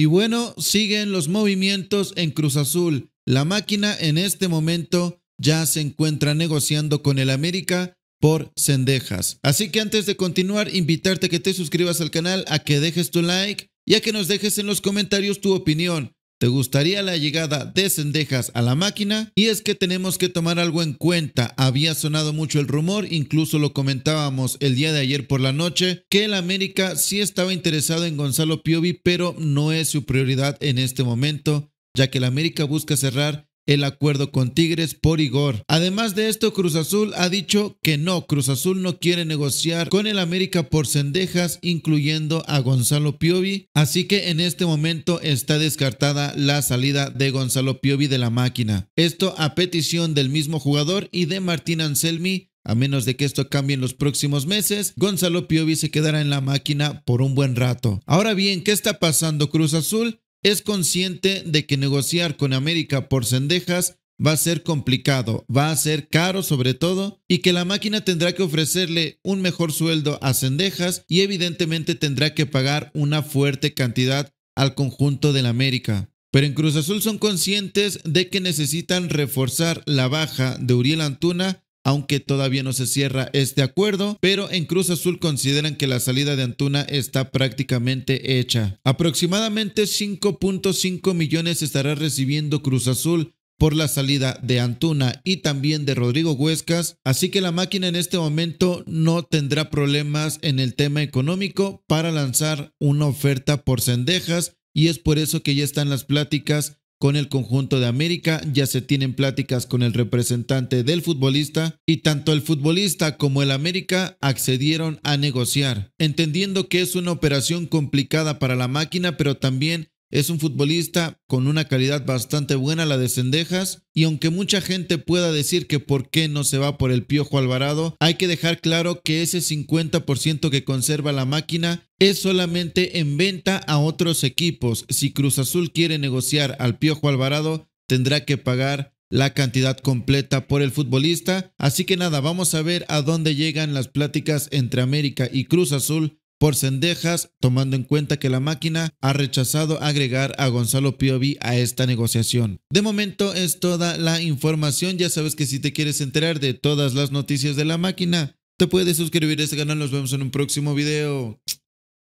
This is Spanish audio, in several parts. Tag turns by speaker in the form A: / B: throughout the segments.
A: Y bueno, siguen los movimientos en Cruz Azul. La máquina en este momento ya se encuentra negociando con el América por Cendejas. Así que antes de continuar, invitarte a que te suscribas al canal, a que dejes tu like y a que nos dejes en los comentarios tu opinión. ¿Te gustaría la llegada de Cendejas a la máquina? Y es que tenemos que tomar algo en cuenta. Había sonado mucho el rumor, incluso lo comentábamos el día de ayer por la noche, que el América sí estaba interesado en Gonzalo Piovi, pero no es su prioridad en este momento, ya que el América busca cerrar el acuerdo con Tigres por Igor. Además de esto, Cruz Azul ha dicho que no, Cruz Azul no quiere negociar con el América por Cendejas, incluyendo a Gonzalo Piovi, así que en este momento está descartada la salida de Gonzalo Piovi de la máquina. Esto a petición del mismo jugador y de Martín Anselmi, a menos de que esto cambie en los próximos meses, Gonzalo Piovi se quedará en la máquina por un buen rato. Ahora bien, ¿qué está pasando Cruz Azul? Es consciente de que negociar con América por cendejas va a ser complicado, va a ser caro sobre todo, y que la máquina tendrá que ofrecerle un mejor sueldo a cendejas y evidentemente tendrá que pagar una fuerte cantidad al conjunto la América. Pero en Cruz Azul son conscientes de que necesitan reforzar la baja de Uriel Antuna aunque todavía no se cierra este acuerdo, pero en Cruz Azul consideran que la salida de Antuna está prácticamente hecha. Aproximadamente 5.5 millones estará recibiendo Cruz Azul por la salida de Antuna y también de Rodrigo Huescas, así que la máquina en este momento no tendrá problemas en el tema económico para lanzar una oferta por Cendejas y es por eso que ya están las pláticas con el conjunto de América, ya se tienen pláticas con el representante del futbolista y tanto el futbolista como el América accedieron a negociar, entendiendo que es una operación complicada para la máquina, pero también es un futbolista con una calidad bastante buena, la de Cendejas, y aunque mucha gente pueda decir que por qué no se va por el Piojo Alvarado, hay que dejar claro que ese 50% que conserva la máquina es solamente en venta a otros equipos. Si Cruz Azul quiere negociar al Piojo Alvarado, tendrá que pagar la cantidad completa por el futbolista. Así que nada, vamos a ver a dónde llegan las pláticas entre América y Cruz Azul por Cendejas, tomando en cuenta que la máquina ha rechazado agregar a Gonzalo Piovi a esta negociación. De momento es toda la información, ya sabes que si te quieres enterar de todas las noticias de la máquina, te puedes suscribir a este canal, nos vemos en un próximo video.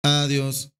A: Adiós.